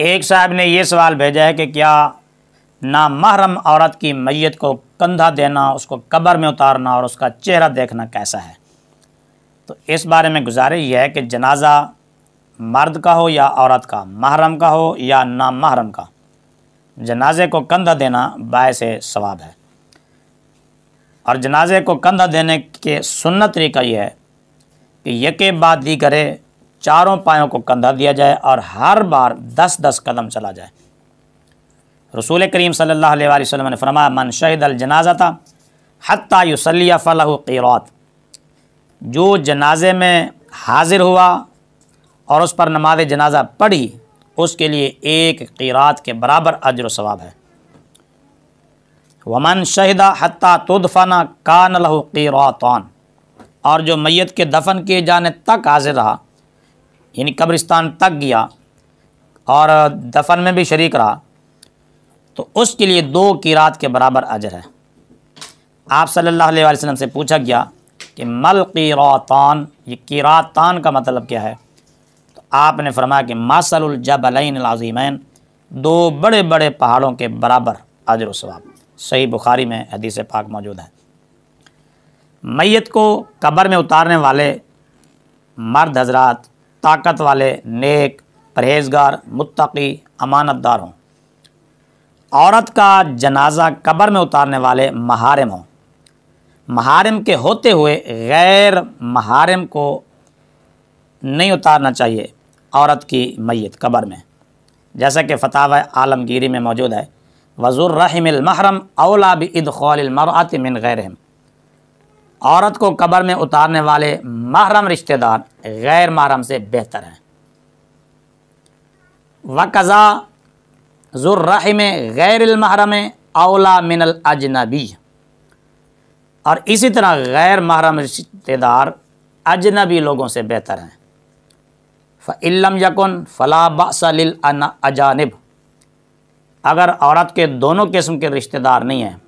एक साहब ने ये सवाल भेजा है कि क्या ना महरम औरत की मैत को कंधा देना उसको कब्र में उतारना और उसका चेहरा देखना कैसा है तो इस बारे में गुजारिश यह है कि जनाजा मर्द का हो या औरत का महरम का हो या ना महरम का जनाजे को कंधा देना बाय से सवाब है और जनाजे को कंधा देने के सुन्नत तरीका यह है कि यके बाद दी करे चारों पायों को कंधा दिया जाए और हर बार दस दस कदम चला जाए रसूल करीम सल्लल्लाहु अलैहि ने फरमाया मन शहीद अल जनाजा था हती युसलिया फ़लह क़ीरात जो जनाजे में हाजिर हुआ और उस पर नमाज जनाजा पढ़ी उसके लिए एक क़ीरात के बराबर अजर सवाब है वमन शहिदा हती तुदफना कान लहू क़ीरातान और जो मैत के दफन किए जाने तक हाजिर रहा यानी कब्रिस्तान तक गया और दफन में भी शरीक रहा तो उसके लिए दो रात के बराबर अजर है आप सल्लल्लाहु अलैहि वसल्लम से पूछा गया कि मल किरातान ये किरातान का मतलब क्या है तो आपने फरमाया कि मासलजबलैनज़ीमैन दो बड़े बड़े पहाड़ों के बराबर अजर सवाब सही बुखारी में हदीस पाक मौजूद है मैत को कब्र में उतारने वाले मर्द हजरात ताकत वाले नेक परहेजगार मुत्तकी अमानतदार हों औरत का जनाजा कब्र में उतारने वाले महारम हों महारम के होते हुए गैर महारम को नहीं उतारना चाहिए औरत की मैत कब्र में जैसा कि फतावा आलमगीरी में मौजूद है वज़ुर रहमिल महरम अवलाब बिदखलमरत मिन गैरहम औरत को कब्र में उतारने वाले महरम रिश्तेदार गैर महरम से बेहतर हैं वक़ा ज़ुर्रह में गैर महरम अवला मिनल अजनबी और इसी तरह गैर महरम रिश्तेदार अजनबी लोगों से बेहतर हैं फ़िल्म यकुन फ़ला बसल अजानब अगर औरत के दोनों किस्म के रिश्तेदार नहीं हैं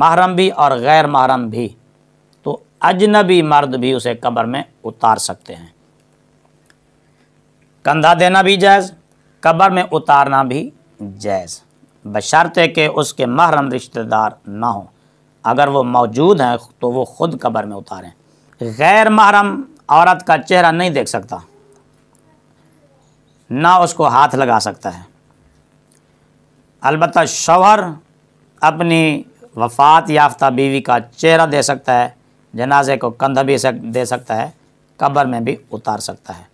महरम भी और गैर महरम भी अजनबी मर्द भी उसे कब्र में उतार सकते हैं कंधा देना भी जायज़ कब्र में उतारना भी जायज़ बशर्ते कि उसके महरम रिश्तेदार ना हों अगर वो मौजूद हैं तो वो ख़ुद कब्र में उतारें गैर महरम औरत का चेहरा नहीं देख सकता ना उसको हाथ लगा सकता है अलबत् शौहर अपनी वफात याफ्ता बीवी का चेहरा दे सकता है जनाजे को कंधा भी सक, दे सकता है कब्र में भी उतार सकता है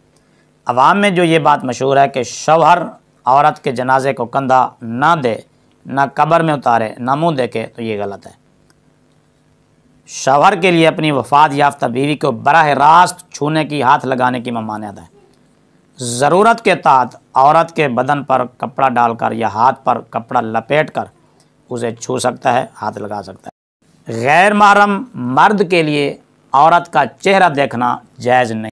अवाम में जो ये बात मशहूर है कि शौहर औरत के जनाजे को कंधा ना दे ना कब्र में उतारे ना मुँह देखे तो ये गलत है शवहर के लिए अपनी वफात याफ्ता बीवी को बरह रास्त छूने की हाथ लगाने की ममानियत है ज़रूरत के तहत औरत के बदन पर कपड़ा डालकर या हाथ पर कपड़ा लपेट कर उसे छू सकता है हाथ लगा सकता है गैर महरम मर्द के लिए औरत का चेहरा देखना जायज़ नहीं